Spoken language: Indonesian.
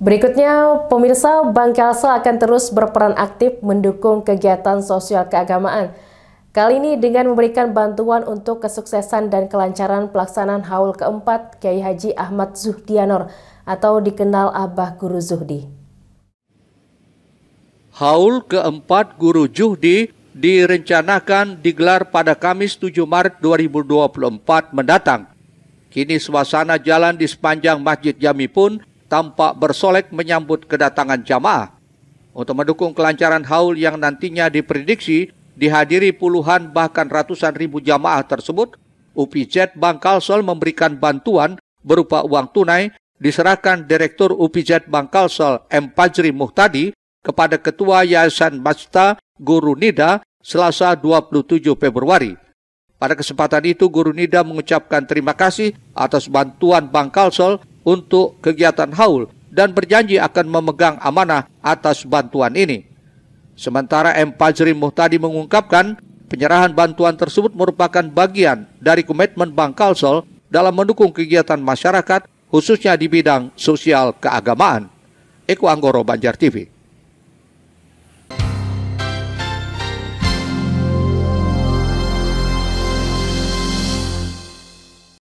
Berikutnya, pemirsa Bank Kalsel akan terus berperan aktif mendukung kegiatan sosial keagamaan. Kali ini dengan memberikan bantuan untuk kesuksesan dan kelancaran pelaksanaan haul keempat Kiai Haji Ahmad Zuhdianor atau dikenal Abah Guru Zuhdi. Haul keempat Guru Zuhdi direncanakan digelar pada Kamis 7 Maret 2024 mendatang. Kini suasana jalan di sepanjang Masjid Jami pun tampak bersolek menyambut kedatangan jamaah. Untuk mendukung kelancaran haul yang nantinya diprediksi dihadiri puluhan bahkan ratusan ribu jamaah tersebut, UPJET Bank Kalsel memberikan bantuan berupa uang tunai diserahkan Direktur UPJET Bank Kalsel M. Pajri Muhtadi kepada Ketua Yayasan Masta Guru Nida Selasa 27 Februari. Pada kesempatan itu, Guru Nida mengucapkan terima kasih atas bantuan Bank Kalsel untuk kegiatan haul dan berjanji akan memegang amanah atas bantuan ini. Sementara M. Fajri Muhtadi mengungkapkan penyerahan bantuan tersebut merupakan bagian dari komitmen Bank Kalsel dalam mendukung kegiatan masyarakat khususnya di bidang sosial keagamaan. Eko Anggoro Banjar TV.